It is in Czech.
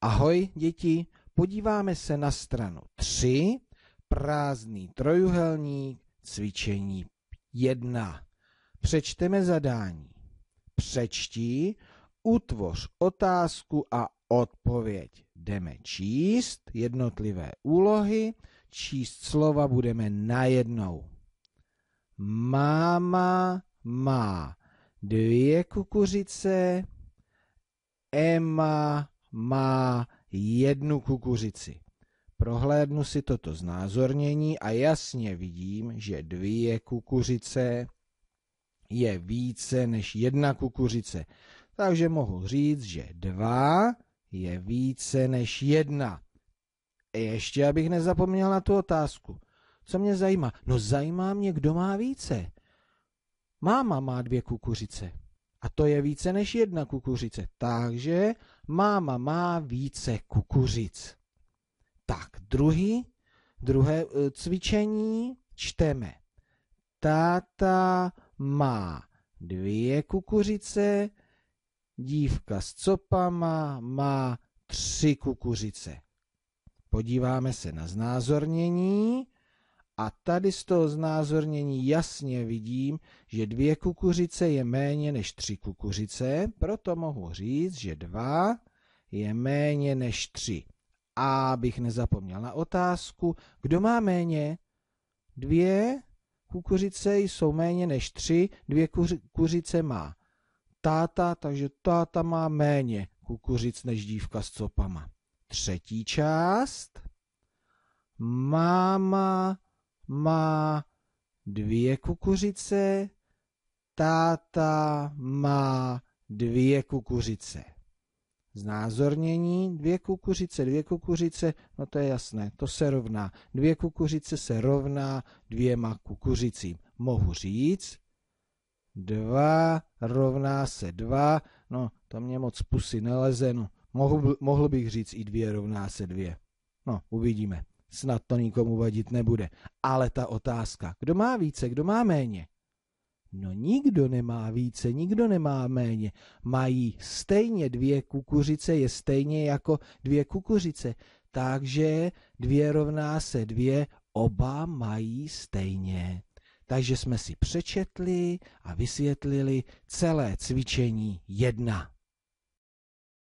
Ahoj děti, podíváme se na stranu 3, prázdný trojuhelník, cvičení 1. Přečteme zadání. Přečti, utvoř otázku a odpověď. Jdeme číst jednotlivé úlohy, číst slova budeme najednou. Máma má dvě kukuřice, Emma má jednu kukuřici. Prohlédnu si toto znázornění a jasně vidím, že dvě kukuřice je více než jedna kukuřice. Takže mohu říct, že dva je více než jedna. Ještě abych nezapomněl na tu otázku. Co mě zajímá? No zajímá mě, kdo má více. Máma má dvě kukuřice. A to je více než jedna kukuřice. Takže máma má více kukuřic. Tak, druhý, druhé e, cvičení čteme. Táta má dvě kukuřice, dívka s copama má tři kukuřice. Podíváme se na znázornění. A tady z toho znázornění jasně vidím, že dvě kukuřice je méně než tři kukuřice, proto mohu říct, že dva je méně než tři. A abych nezapomněl na otázku, kdo má méně? Dvě kukuřice jsou méně než tři, dvě kukuřice má táta, takže táta má méně kukuřic než dívka s copama. Třetí část. Máma má dvě kukuřice, táta má dvě kukuřice. Znázornění dvě kukuřice, dvě kukuřice, no to je jasné, to se rovná. Dvě kukuřice se rovná dvěma kukuřicím. Mohu říct, dva rovná se dva, no to mě moc pusy neleze, no mohu, mohl bych říct i dvě rovná se dvě. No, uvidíme snad to nikomu vadit nebude. Ale ta otázka, kdo má více, kdo má méně? No nikdo nemá více, nikdo nemá méně. Mají stejně dvě kukuřice, je stejně jako dvě kukuřice. Takže dvě rovná se dvě, oba mají stejně. Takže jsme si přečetli a vysvětlili celé cvičení jedna.